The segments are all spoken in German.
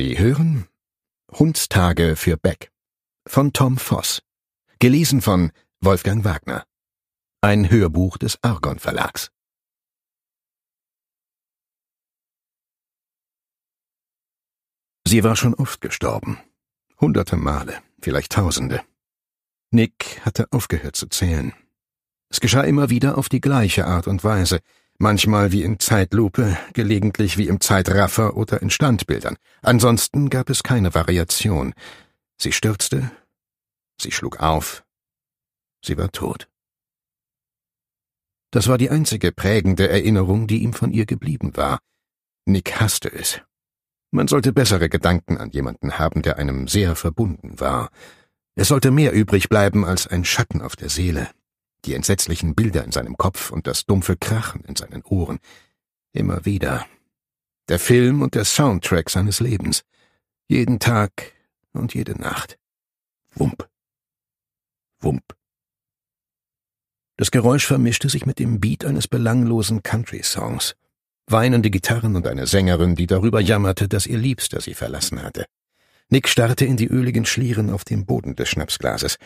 Sie hören Hundstage für Beck von Tom Voss. Gelesen von Wolfgang Wagner. Ein Hörbuch des Argon Verlags. Sie war schon oft gestorben. Hunderte Male, vielleicht Tausende. Nick hatte aufgehört zu zählen. Es geschah immer wieder auf die gleiche Art und Weise, manchmal wie in Zeitlupe, gelegentlich wie im Zeitraffer oder in Standbildern. Ansonsten gab es keine Variation. Sie stürzte, sie schlug auf, sie war tot. Das war die einzige prägende Erinnerung, die ihm von ihr geblieben war. Nick hasste es. Man sollte bessere Gedanken an jemanden haben, der einem sehr verbunden war. Es sollte mehr übrig bleiben als ein Schatten auf der Seele die entsetzlichen Bilder in seinem Kopf und das dumpfe Krachen in seinen Ohren. Immer wieder. Der Film und der Soundtrack seines Lebens. Jeden Tag und jede Nacht. Wump. Wump. Das Geräusch vermischte sich mit dem Beat eines belanglosen Country-Songs. Weinende Gitarren und eine Sängerin, die darüber jammerte, dass ihr Liebster sie verlassen hatte. Nick starrte in die öligen Schlieren auf dem Boden des Schnapsglases.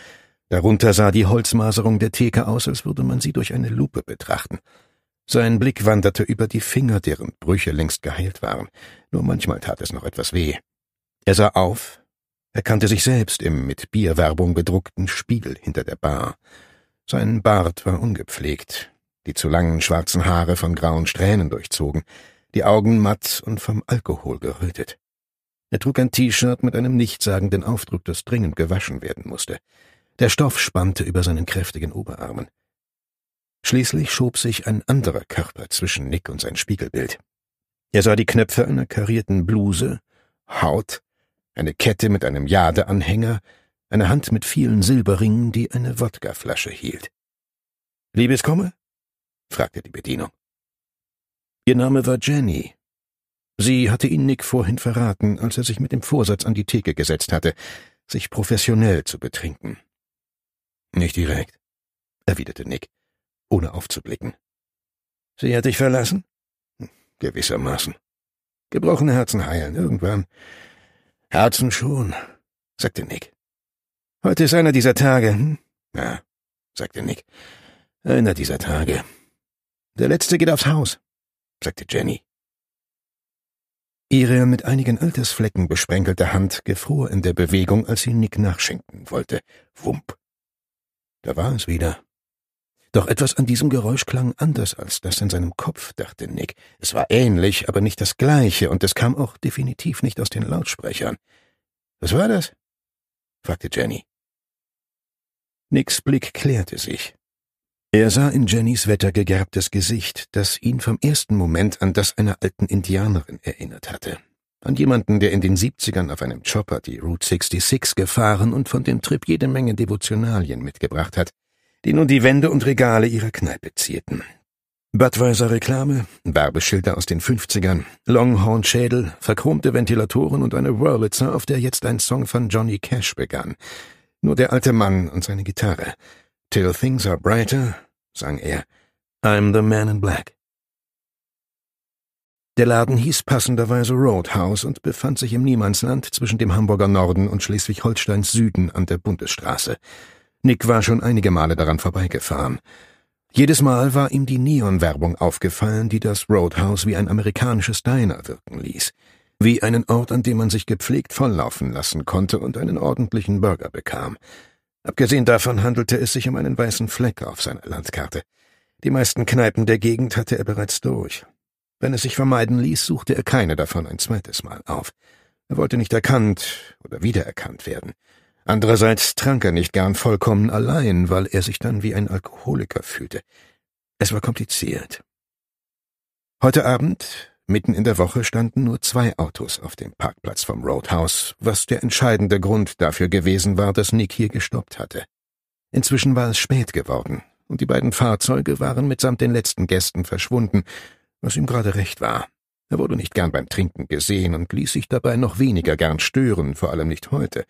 Darunter sah die Holzmaserung der Theke aus, als würde man sie durch eine Lupe betrachten. Sein Blick wanderte über die Finger, deren Brüche längst geheilt waren. Nur manchmal tat es noch etwas weh. Er sah auf, erkannte sich selbst im mit Bierwerbung bedruckten Spiegel hinter der Bar. Sein Bart war ungepflegt, die zu langen schwarzen Haare von grauen Strähnen durchzogen, die Augen matt und vom Alkohol gerötet. Er trug ein T-Shirt mit einem nichtssagenden Aufdruck, das dringend gewaschen werden musste. Der Stoff spannte über seinen kräftigen Oberarmen. Schließlich schob sich ein anderer Körper zwischen Nick und sein Spiegelbild. Er sah die Knöpfe einer karierten Bluse, Haut, eine Kette mit einem Jadeanhänger, eine Hand mit vielen Silberringen, die eine Wodkaflasche hielt. Liebeskomme? fragte die Bedienung. Ihr Name war Jenny. Sie hatte ihn Nick vorhin verraten, als er sich mit dem Vorsatz an die Theke gesetzt hatte, sich professionell zu betrinken. Nicht direkt, erwiderte Nick, ohne aufzublicken. Sie hat dich verlassen? Hm, gewissermaßen. Gebrochene Herzen heilen irgendwann. Herzen schon, sagte Nick. Heute ist einer dieser Tage, hm? Ja, sagte Nick. Einer dieser Tage. Der letzte geht aufs Haus, sagte Jenny. Ihre mit einigen Altersflecken besprenkelte Hand gefror in der Bewegung, als sie Nick nachschenken wollte. Wump. Da war es wieder. Doch etwas an diesem Geräusch klang anders als das in seinem Kopf, dachte Nick. Es war ähnlich, aber nicht das gleiche, und es kam auch definitiv nicht aus den Lautsprechern. Was war das? fragte Jenny. Nicks Blick klärte sich. Er sah in Jennys wettergegerbtes Gesicht, das ihn vom ersten Moment an das einer alten Indianerin erinnert hatte. An jemanden, der in den 70ern auf einem Chopper die Route 66 gefahren und von dem Trip jede Menge Devotionalien mitgebracht hat, die nun die Wände und Regale ihrer Kneipe zierten. Budweiser-Reklame, Werbeschilder aus den 50ern, Longhorn-Schädel, verchromte Ventilatoren und eine Wurlitzer, auf der jetzt ein Song von Johnny Cash begann. Nur der alte Mann und seine Gitarre. Till things are brighter, sang er. I'm the man in black. Der Laden hieß passenderweise Roadhouse und befand sich im Niemandsland zwischen dem Hamburger Norden und Schleswig-Holsteins Süden an der Bundesstraße. Nick war schon einige Male daran vorbeigefahren. Jedes Mal war ihm die Neonwerbung aufgefallen, die das Roadhouse wie ein amerikanisches Diner wirken ließ. Wie einen Ort, an dem man sich gepflegt volllaufen lassen konnte und einen ordentlichen Burger bekam. Abgesehen davon handelte es sich um einen weißen Fleck auf seiner Landkarte. Die meisten Kneipen der Gegend hatte er bereits durch. Wenn es sich vermeiden ließ, suchte er keine davon ein zweites Mal auf. Er wollte nicht erkannt oder wiedererkannt werden. Andererseits trank er nicht gern vollkommen allein, weil er sich dann wie ein Alkoholiker fühlte. Es war kompliziert. Heute Abend, mitten in der Woche, standen nur zwei Autos auf dem Parkplatz vom Roadhouse, was der entscheidende Grund dafür gewesen war, dass Nick hier gestoppt hatte. Inzwischen war es spät geworden, und die beiden Fahrzeuge waren mitsamt den letzten Gästen verschwunden, was ihm gerade recht war. Er wurde nicht gern beim Trinken gesehen und ließ sich dabei noch weniger gern stören, vor allem nicht heute.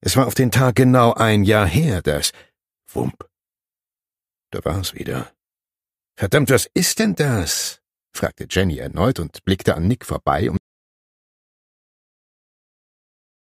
Es war auf den Tag genau ein Jahr her, dass Wump. Da war's wieder. Verdammt, was ist denn das? fragte Jenny erneut und blickte an Nick vorbei, um